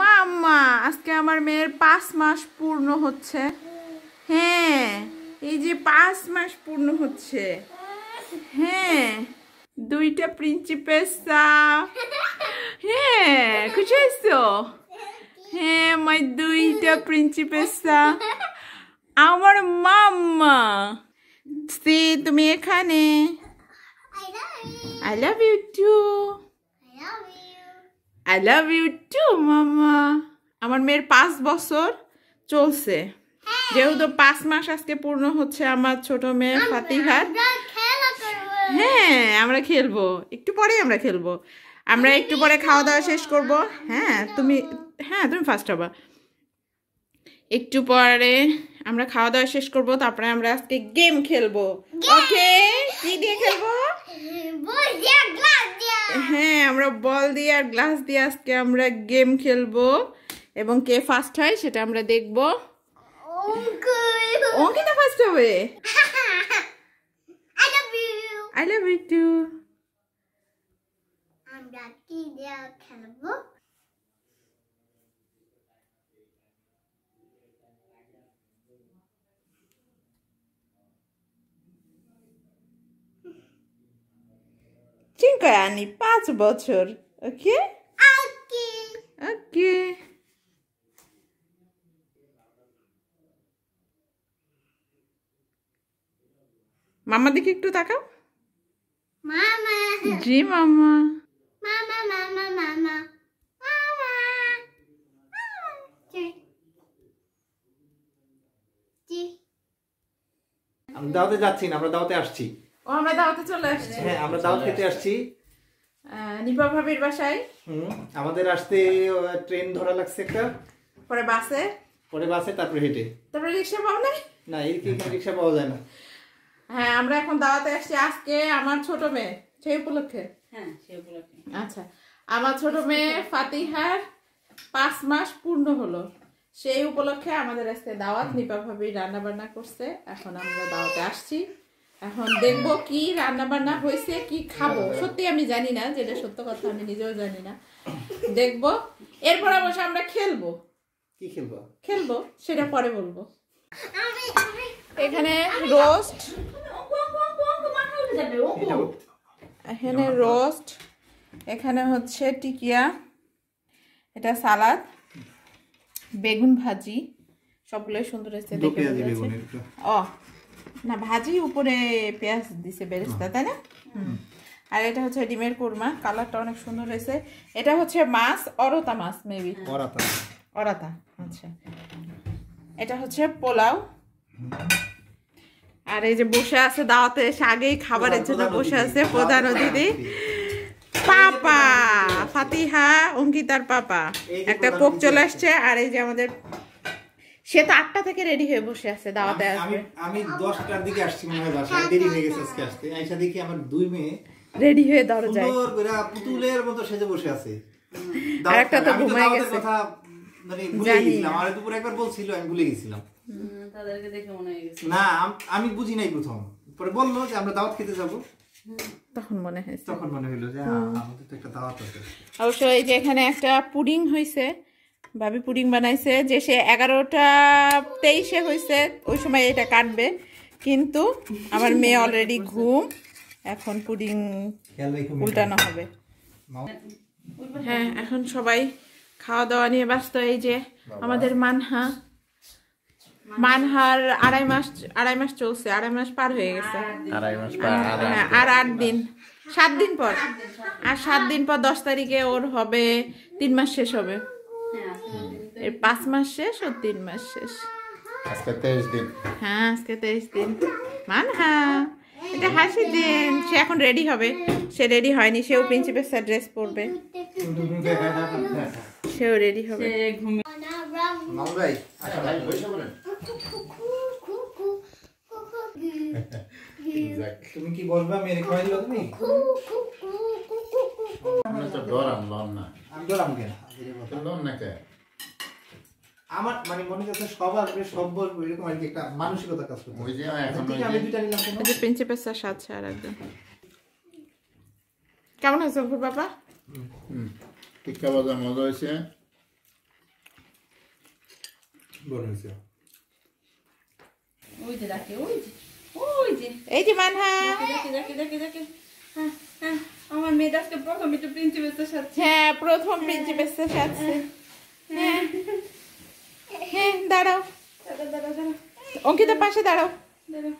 মাম্মা আজকে আমার মেয়ের পাঁচ মাস পূর্ণ হচ্ছে হ্যাঁ এই যে পাঁচ মাস পূর্ণ হচ্ছে হ্যাঁ দুইটা প্রিন্সিপেসা হ্যাঁ খুশি হয়েছো হ্যাঁ আমার দুইটা প্রিন্সিপেসা আমার মাম্মা সে তুমি এখানে I love you too I love you too মামা আমার মেয়ের পাঁচ বছর চলছে যেহেতু পাঁচ মাস আজকে পূর্ণ হচ্ছে আমার ছোট মেয়ে ফাতিহার হ্যাঁ আমরা খেলবো একটু পরে আমরা খেলবো আমরা একটু পরে খাওয়া দাওয়া শেষ করব হ্যাঁ তুমি হ্যাঁ তুমি ফার্স্ট হবা একটু পরে আমরা খাওয়া দাওয়া শেষ করব তারপরে আমরা আজকে গেম খেলবো ওকে কি দিয়ে খেলবো হ্যাঁ আমরা বল দিয়ে আর গ্লাস দিয়ে আজকে আমরা গেম খেলবো এবং কে ফার্স্ট হয় সেটা আমরা দেখবো অঙ্কিতা ফার্স্ট হবে আই লাভ ইউ টু আমরা কি দিয়ে খেলবো কয়ানি পাঁচ বছর ওকে ওকে মামা দিকে একটু তাকাও জি মামা মামা দাওতে যাচ্ছি না আমরা দাওতে আসছি ও আমরা দাওয়াতে চলে আসছি হ্যাঁ আমরা দাওয়াত খেতে আসছি নিপা ভাবির বাসায় আমাদের আসতে ট্রেন ধরা লাগছে একটা পরে বাসে পরে বাসে তারপরে হেঁটে তারপরে রিক্সা পাও না না এই রিক্সা পাওয়া যায় না হ্যাঁ আমরা এখন দাওয়াতে আসছি আজকে আমার ছোট মেয়ে সেই উপলক্ষে হ্যাঁ সেই উপলক্ষে আচ্ছা আমার ছোট মেয়ে ফাতিহার পাঁচ মাস পূর্ণ হলো সেই উপলক্ষে আমাদের আজকে দাওয়াত নিপা ভাবি রান্না বান্না করছে এখন আমরা দাওয়াতে আসছি এখন দেখবো কি রান্না বান্না হয়েছে কি খাবো সত্যি আমি জানি না যেটা সত্য কথা আমি নিজেও জানি না দেখবো এরপর অবশ্য আমরা খেলবো কি খেলবো খেলবো সেটা পরে বলবো এখানে রোস্ট এখানে রোস্ট এখানে হচ্ছে টিকিয়া এটা সালাদ বেগুন ভাজি সবগুলোই সুন্দর হয়েছে দেখে ও না ভাজি উপরে পেঁয়াজ দিছে বেরেস্তা তাই না আর এটা হচ্ছে ডিমের কুরমা কালারটা অনেক সুন্দর হয়েছে এটা হচ্ছে মাছ অরতা মাছ মেবি হ্যাঁ। অরাতা অরাতা আচ্ছা এটা হচ্ছে পোলাও আর এই যে বসে আছে দাওয়াতে এসে আগেই খাবারের জন্য বসে আছে প্রধান অতিথি পাপা ফাতিহা অঙ্কিতার পাপা একটা কোক চলে আসছে আর এই যে আমাদের সে তো আটটা থেকে রেডি হয়ে বসে আছে দাওয়াতে আসবে আমি আমি 10টার দিকে আসছি মনে হয় বাসায় হ্যাঁ, দেরি হ্যাঁ, হয়ে গেছে হ্যাঁ। আজকে আসতে আয়শা দেখি আমার দুই মেয়ে রেডি হয়ে দরজায় সুন্দর করে পুতুলের মতো সেজে বসে আছে আর একটা তো ঘুমায় গেছে কথা মানে ভুলে গেছিলাম আর দুপুরে একবার বলছিল আমি ভুলে গেছিলাম তাদেরকে দেখে মনে হয়ে গেছে না আমি বুঝি নাই প্রথম পরে বললো যে আমরা দাওয়াত খেতে যাব তখন মনে হয়েছে তখন মনে হলো যে আমাদের তো একটা দাওয়াত আছে অবশ্য এই যে এখানে একটা পুডিং হয়েছে ভাবি পুডিং বানাইছে যে সে এগারোটা তেইশে হয়েছে ওই সময় এটা কাটবে কিন্তু আমার মেয়ে অলরেডি ঘুম এখন পুডিং উল্টানো হবে হ্যাঁ এখন সবাই খাওয়া দাওয়া নিয়ে ব্যস্ত এই যে আমাদের মানহা মানহার আড়াই মাস আড়াই মাস চলছে আড়াই মাস পার হয়ে গেছে হ্যাঁ, আর আট দিন সাত দিন পর আর সাত দিন পর দশ তারিখে ওর হবে তিন মাস শেষ হবে হ্যাঁ, এর পাঁচ মাস শেষ ও তিন মাস শেষ আজকে তেইশ দিন হ্যাঁ আজকে তেইশ দিন হ্যাঁ এটা হাসি দিন সে এখন রেডি হবে সে রেডি হয়নি সেও প্রিন্সিপাল স্যার ড্রেস পরবে সেও রেডি হবে আচ্ছা তুমি কি বলবা মেরে খাওয়াই তুমি হ্যাঁ। আমার মানে মনে হচ্ছে সবার সব বলবো এরকম আর কি একটা মানসিকতা কাজ করছে ওই যে এখন আমি দুইটা নিলাম যে প্রিন্সিপাল স্যার সাথে আর একদম কেমন আছে অঙ্কুর বাবা টিক্কা বাজার মজা হয়েছে বড় হয়েছে ওই যে রাখে ওই যে ওই যে এই যে মানহা দেখে দেখে দেখে দেখে হ্যাঁ হ্যাঁ আমার মেয়ে আজকে প্রথম একটু প্রিন্সিপালের সাথে হ্যাঁ প্রথম প্রিন্সিপালের সাথে হ্যাঁ হ্যাঁ, হ্যাঁ দাঁড়াও অঙ্কিতের পাশে দাঁড়াও দাঁড়াও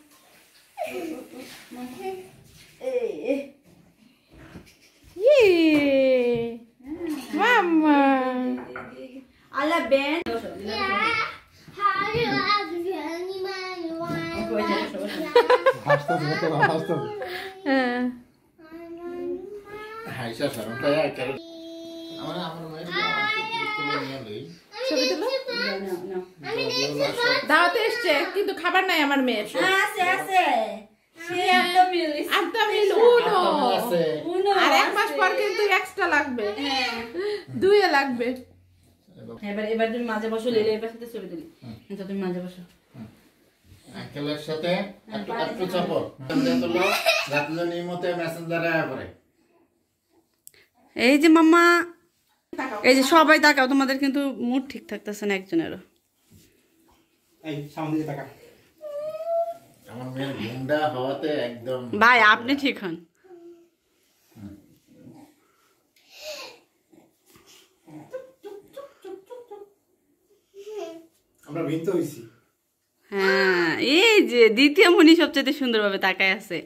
মামা আলা বেন চেষ্টা তাই একটা কিন্তু খাবার নাই আমার মেয়ের হ্যাঁ, হ্যাঁ। আর এক মাস পর কিন্তু এক্সট্রা লাগবে হ্যাঁ। দুয়ে লাগবে এবার এবার তুমি মাঝে বসো লিলে এবার সাথে ছবি দিলি আচ্ছা, তুমি মাঝে বসো সাথে একটু একটু চাপো রাত্রে মেসেঞ্জারে করে এই যে মাম্মা এই যে সবাই তাকাও তোমাদের কিন্তু মুড ঠিক থাকতেছে না একজনেরও ভাই আপনি ঠিক হন হ্যাঁ এই যে দ্বিতীয় মনি সবচেয়ে সুন্দরভাবে তাকায় আছে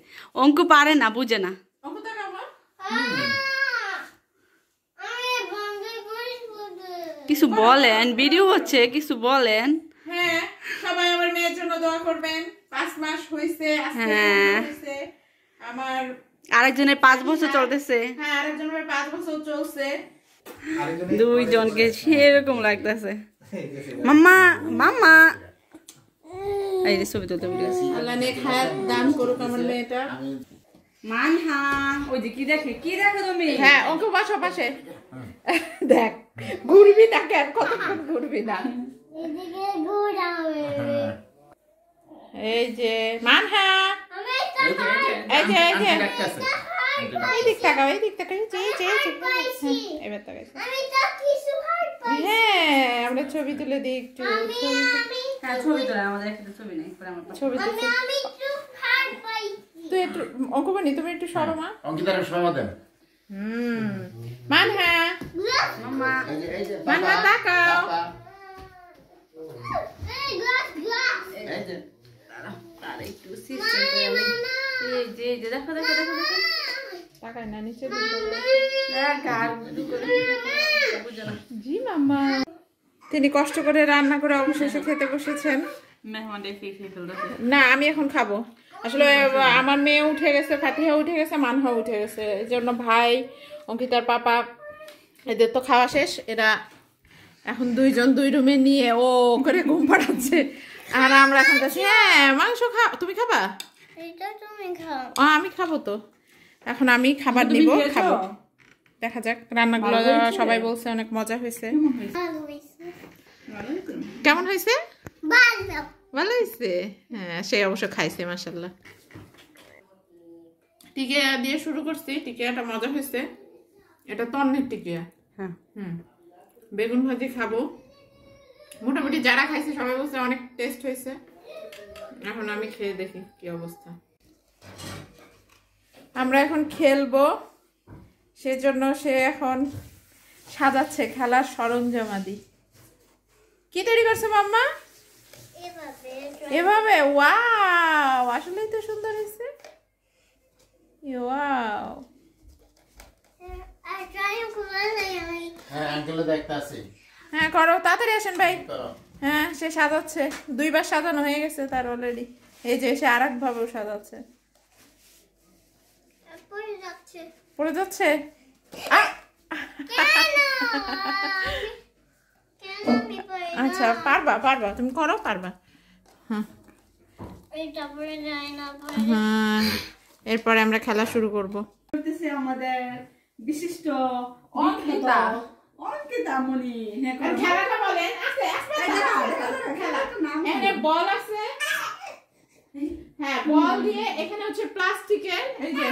অঙ্ক পারে না বুঝে না কিছু বলেন ভিডিও হচ্ছে কিছু বলেন হ্যাঁ সবাই আমার মেয়ের জন্য দোয়া করবেন পাঁচ মাস হয়েছে হ্যাঁ। আমার আরেকজনের পাঁচ বছর চলতেছে হ্যাঁ আরেকজনের পাঁচ বছর চলছে দুইজনকে সেরকম লাগতেছে মাম্মা মাম্মা এই ছবি তুলতে বলে আল্লাহ নেক হায়াত দান করুক আমার মেয়েটা কি কি দেখো তুমি হ্যাঁ ওকে পাশে দেখ ঘুরবি ঘুরবি এই যে এই যে এই দিক এবার হ্যাঁ আমরা ছবি তুলে দিই একটু হ্যাঁ, ছবি তোলা আমাদের একটা ছবি নেই ছবি তুলে তুই একটু অঙ্ক বানি তুমি একটু সরো হ্যাঁ। মা অঙ্কিতার সরো দেন হুম মান হ্যাঁ মান হ্যাঁ তাকাও না নিচে তিনি কষ্ট করে রান্না করে অবশেষে খেতে বসেছেন না আমি এখন খাবো আসলে আমার মেয়ে উঠে গেছে ফাটিহা উঠে গেছে মানহা উঠে গেছে এই জন্য ভাই অঙ্কিতার পাপা এদের তো খাওয়া শেষ এরা এখন দুইজন দুই রুমে নিয়ে ও করে ঘুম পাড়াচ্ছে আর আমরা এখন কাছে হ্যাঁ মাংস খা তুমি খাবা আমি খাবো তো এখন আমি খাবার নিব খাবো দেখা যাক রান্নাগুলো সবাই বলছে অনেক মজা হয়েছে কেমন হয়েছে ভালো ভালো হয়েছে হ্যাঁ সে অবশ্য খাইছে মাসাল্লাহ টিকিয়া দিয়ে শুরু করছি টিকিয়াটা মজা হয়েছে এটা তন্নের টিকিয়া হ্যাঁ হুম বেগুন ভাজি খাবো মোটামুটি যারা খাইছে সবাই বলছে অনেক টেস্ট হয়েছে এখন আমি খেয়ে দেখি কি অবস্থা আমরা এখন খেলবো সেজন্য সে এখন সাজাচ্ছে খেলার সরঞ্জাম আদি কি তৈরি করছে মাম্মা এভাবে ওয়াও আসলেই তো সুন্দর হয়েছে ইয়ে, ওয়াও হ্যাঁ, হ্যাঁ করো তাড়াতাড়ি আসেন ভাই হ্যাঁ সে সাজাচ্ছে দুইবার সাজানো হয়ে গেছে তার অলরেডি এই যে সে আর একভাবেও সাজাচ্ছে পড়ে যাচ্ছে পড়ে যাচ্ছে আচ্ছা পারবা পারবা তুমি করো পারবা হ্যাঁ হ্যাঁ এরপরে আমরা খেলা শুরু করবো আমাদের বিশিষ্ট অঙ্কিতা খেলা বল আছে হ্যাঁ বল দিয়ে এখানে হচ্ছে প্লাস্টিকের এই যে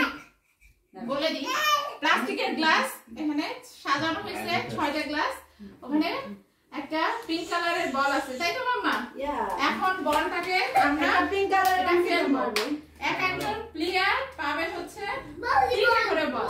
প্লাস্টিকের গ্লাস এখানে সাজানো হয়েছে ছয়টা গ্লাস ওখানে একটা পিঙ্ক কালারের বল আছে তাই তো মাম্মা এখন বলটাকে আমরা পিঙ্ক কালারের খেলবো এক একজন প্লেয়ার পাবে হচ্ছে তিনটা করে বল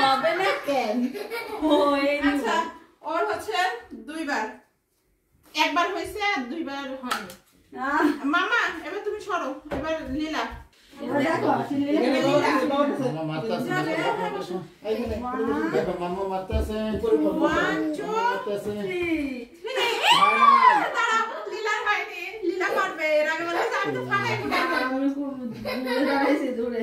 হবে না কেন আচ্ছা ওর হচ্ছে দুইবার একবার হয়েছে আর দুইবার হয়নি মামা এবার তুমি সরো এবার লীলা মামা মারতেছে লীলা মারবে এর আগে বলে দূরে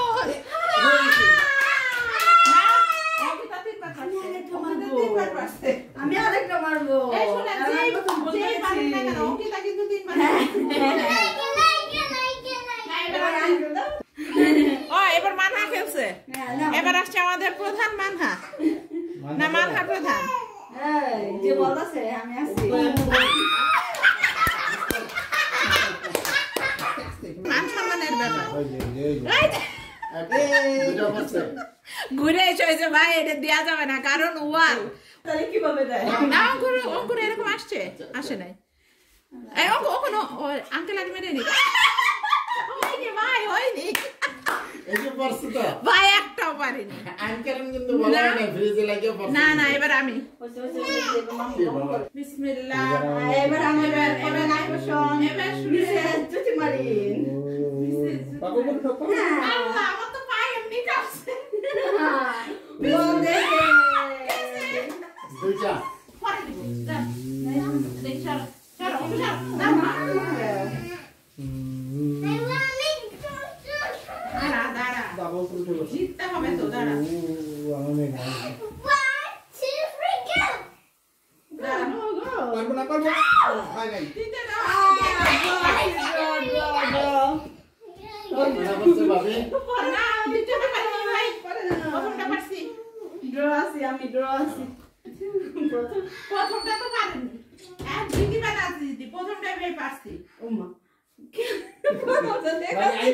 আমি এবার মানহা খেলছে এবার আসছে আমাদের প্রধান মানহা না মানহা প্রধান আমি আসছি ঘুরে এসেছে ভাই এটা দেওয়া যাবে না কারণ ওয়াল তাহলে কিভাবে দেয় না অঙ্কুর অঙ্কুর এরকম আসছে আসে নাই এই অঙ্ক ওখানে আঙ্কেল আগে মেরে নি হয়নি ভাই হয়নি ভাই একটাও পারিনি না না এবার আমি বিসমিল্লাহ এবার আমি এবার এবার আমি শুনে মারিন みかんせんい。ちゃん。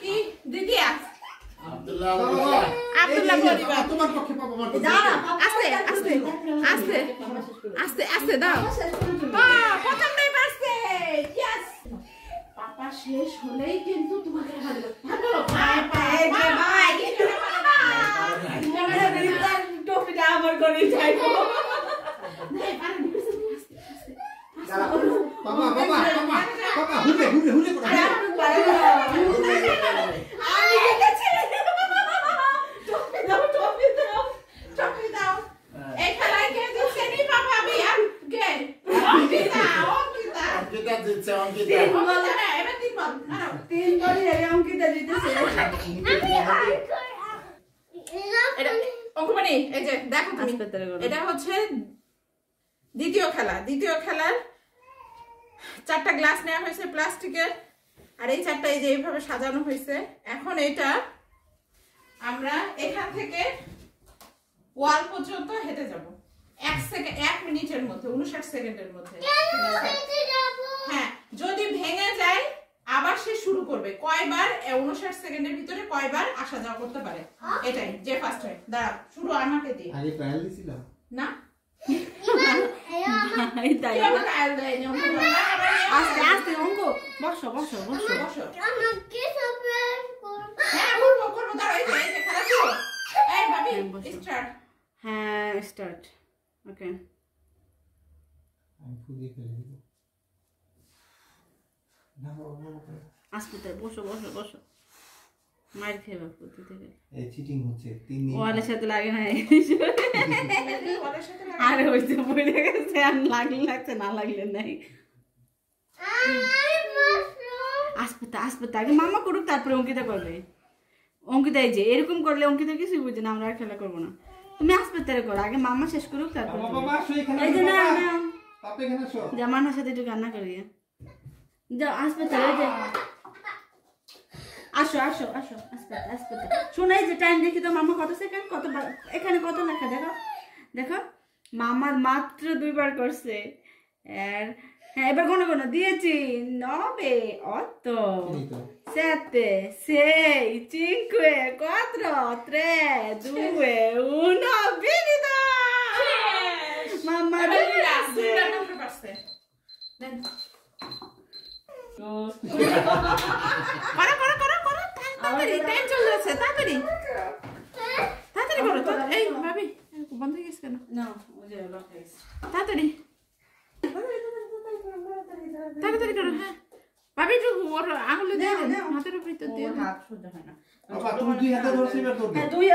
কি দিদি আস পাপা শেষ হলেই কিন্তু তোমাকে টপিটা আমার করে যাই বাবা বাবা বাবা হুলে হুলে হুলে হচ্ছে দ্বিতীয় খেলা দ্বিতীয় খেলার চারটা গ্লাস নেওয়া হয়েছে প্লাস্টিকের আর এই চারটা এই যে এইভাবে সাজানো হয়েছে এখন এটা আমরা এখান থেকে ওয়াল পর্যন্ত হেঁটে যাব এক সেকেন্ড এক মিনিটের মধ্যে উনষাট সেকেন্ডের মধ্যে হ্যাঁ যদি ভেঙে যায় আবার সে শুরু করবে কয়বার উনষাট সেকেন্ডের ভিতরে কয়বার আসা যাওয়া করতে পারে এটাই যে ফার্স্ট হয় দাঁড়া শুরু আমাকে দিয়ে ¿No? Eh, está no, no, no, no, no, vaso vaso no, no no, ver qué no, no, no, papi, no, no, no, Ok. no, no, no, no, No, no, no. মার খেয়ে বাপ করতে থেকে এই চিটিং হচ্ছে তিন দিন ওয়ালের সাথে লাগে না আরে ওই তো পড়ে গেছে আর লাগলে লাগছে না লাগলে নাই আসপাতা আসপাতা আগে মামা করুক তারপরে অঙ্কিতা করবে অঙ্কিতা যে এরকম করলে অঙ্কিতা কিছুই বুঝে না আমরা আর খেলা করবো না তুমি আসপাতারে করো আগে মামা শেষ করুক তারপর এই যে না না জামানার সাথে একটু কান্না করিয়ে যাও আসপাতালে আসো আসো আসো আসতে আসতে যে টাইম দেখি তো মামা কত সেকেন্ড কত এখানে কত লেখা দেখো দেখো মামার মাত্র দুইবার করছে আর হ্যাঁ এবার কোনো কোনো দিয়েছি নবে অত sette, sei, cinque, quattro, tre, due, uno, finita! Mamma mia! Guarda, guarda! তাড়াতাড়ি টাইম চলে যাচ্ছে তাড়াতাড়ি তাড়াতাড়ি করো এই ভাবি বন্ধ হয়ে গেছে কেন না তাড়াতাড়ি তাড়াতাড়ি করো হ্যাঁ হয় না বাবা আচ্ছা, তুমি দুই হাতে ধরছো এবার ধরো হ্যাঁ দুই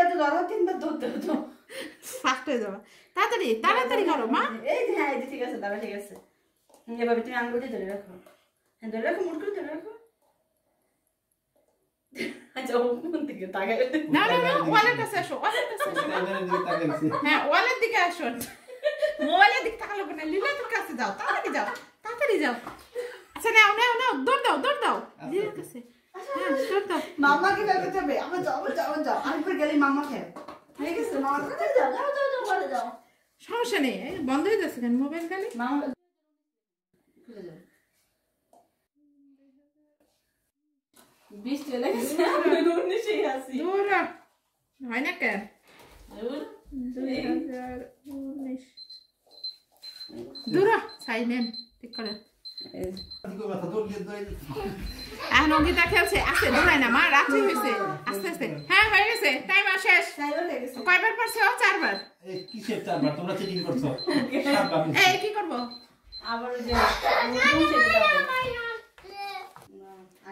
তাড়াতাড়ি তাড়াতাড়ি করো মা এই যে হ্যাঁ ঠিক আছে দাঁড়া ঠিক আছে এভাবে তুমি আঙুলটি ধরে রাখো হ্যাঁ ধরে রাখো মুট করে রাখো আচ্ছা হ্যাঁ, কোন দিকে তাকাই না না না ওয়ালের কাছে আসো ওয়ালের কাছে আসো হ্যাঁ ওয়ালের দিকে আসো মোবাইলের দিকে তাকালো না লিলাতের কাছে যাও তাড়াতাড়ি যাও তাড়াতাড়ি যাও আচ্ছা নাও নাও নাও দৌড় দাও দৌড় দাও লিলার আচ্ছা, কাছে হ্যাঁ দৌড় দাও মামা কি করতে যাবে আমরা যাও যাও যাও আমি পরে গেলি মামা খেয়ে ঠিক আছে মামা যাও যাও যাও সমস্যা নেই বন্ধ হয়ে যাচ্ছে মোবাইল খালি বিশ চলে গেছে উনিশে আছি দূর হয় না কে দূর সাইলেন ঠিক করে এখন অঙ্কিতা খেলছে আস্তে দৌড়াই না মা রাত্রি হয়েছে আস্তে আস্তে হ্যাঁ হয়ে গেছে টাইম শেষ কয়বার পারছে ও চারবার কিসের চারবার তোমরা চিটিং করছো এই কি করবো আবার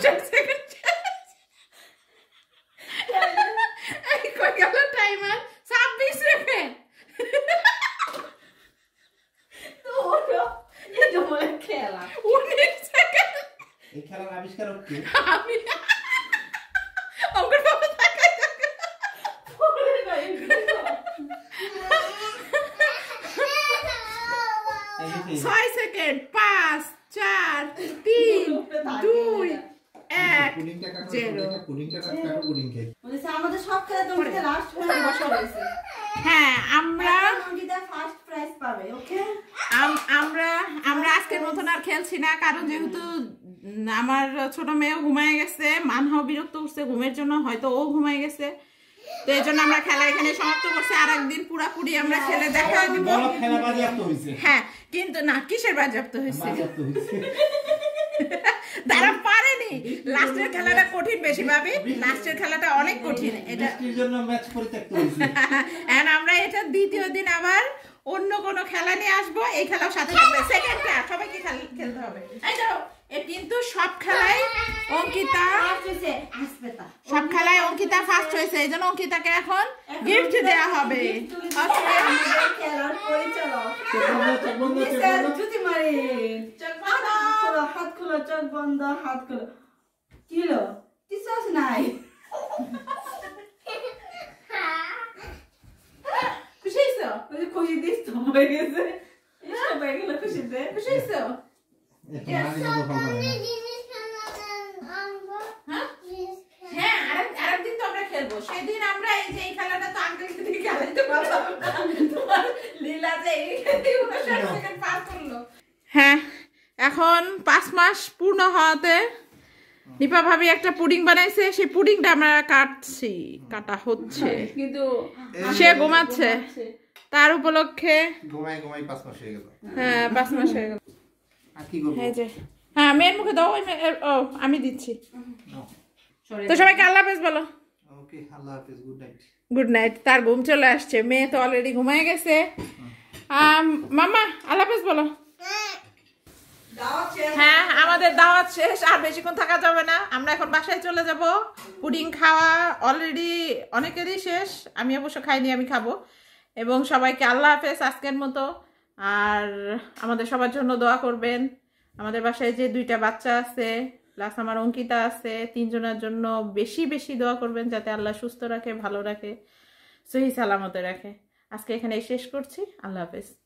Jessica Chastain. Ei, com aquela timer, sabe bem escrever. Duro. É e do aquela? É não Nilce. E aquela rabisca era o quê? A minha. Tá é Só isso aqui, passa! হ্যাঁ, আমরা আজকের মতন আর খেলছি না কারণ যেহেতু আমার ছোট মেয়ে ঘুমায় গেছে মানহাও বিরক্ত ঘুমের জন্য হয়তো ও ঘুমায় গেছে তো এই জন্য আমরা খেলা এখানে সমাপ্ত করছি আর একদিন পুরাপুরি আমরা হ্যাঁ। খেলে দেখা দিব হ্যাঁ কিন্তু না কিসের বাজেপ্ত হয়েছে দাঁড়া লাস্টের খেলাটা কঠিন বেশি ভাবি লাস্টের খেলাটা অনেক কঠিন এটা আমরা এটা দ্বিতীয় দিন আবার অন্য কোনো খেলা নিয়ে আসবো এই খেলাও সাথে থাকবে সেকেন্ডটা সবাইকে খেলতে হবে এই যাও কিন্তু সব খেলায় অঙ্কিতা সব খেলায় অঙ্কিতা ফার্স্ট হয়েছে এই জন্য অঙ্কিতাকে এখন গিফট দেয়া হবে হাত খুলো চোখ বন্ধ হাত খুলো কিলো কিছু নাই খুশি খুশি দিস তো হয়ে গেছে হ্যাঁ? হ্যাঁ, হ্যাঁ এখন পাঁচ মাস পূর্ণ হওয়াতে ভাবি একটা পুডিং বানাইছে সেই পুডিংটা আমরা কাটছি কাটা হচ্ছে হ্যাঁ, সে ঘুমাচ্ছে তার উপলক্ষে হ্যাঁ পাঁচ মাস হয়ে গেল হ্যাঁ মেয়ের মুখে দাও ও আমি দিচ্ছি তো সবাইকে আল্লাহ হাফেজ বলো গুড নাইট তার ঘুম চলে আসছে মেয়ে তো অলরেডি ঘুমায় গেছে মামা আল্লাহ হাফেজ বলো হ্যাঁ আমাদের দাওয়াত শেষ আর বেশিক্ষণ থাকা যাবে না আমরা এখন বাসায় চলে যাব পুডিং খাওয়া অলরেডি অনেকেরই শেষ আমি অবশ্য খাইনি আমি খাবো এবং সবাইকে আল্লাহ হাফেজ আজকের মতো আর আমাদের সবার জন্য দোয়া করবেন আমাদের বাসায় যে দুইটা বাচ্চা আছে প্লাস আমার অঙ্কিতা আছে তিনজনের জন্য বেশি বেশি দোয়া করবেন যাতে আল্লাহ সুস্থ রাখে ভালো রাখে সহি সালামতে রাখে আজকে এখানে শেষ করছি আল্লাহ হাফেজ